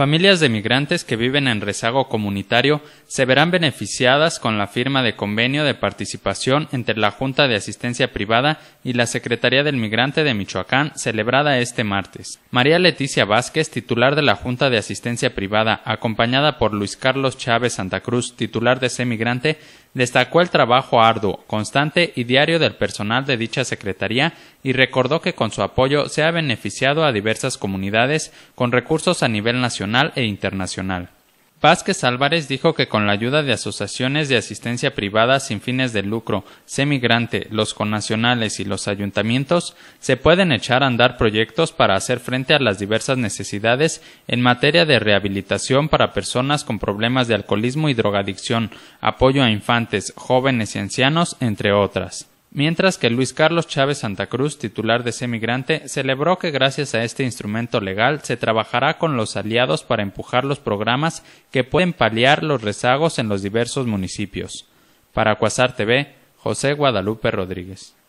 Familias de migrantes que viven en rezago comunitario se verán beneficiadas con la firma de convenio de participación entre la Junta de Asistencia Privada y la Secretaría del Migrante de Michoacán celebrada este martes. María Leticia Vázquez, titular de la Junta de Asistencia Privada, acompañada por Luis Carlos Chávez Santa Cruz, titular de C-Migrante, Destacó el trabajo arduo, constante y diario del personal de dicha Secretaría y recordó que con su apoyo se ha beneficiado a diversas comunidades con recursos a nivel nacional e internacional. Vázquez Álvarez dijo que con la ayuda de asociaciones de asistencia privada sin fines de lucro, Semigrante, los connacionales y los ayuntamientos, se pueden echar a andar proyectos para hacer frente a las diversas necesidades en materia de rehabilitación para personas con problemas de alcoholismo y drogadicción, apoyo a infantes, jóvenes y ancianos, entre otras mientras que Luis Carlos Chávez Santa Cruz, titular de Semigrante, celebró que gracias a este instrumento legal se trabajará con los aliados para empujar los programas que pueden paliar los rezagos en los diversos municipios. Para Cuasar TV, José Guadalupe Rodríguez.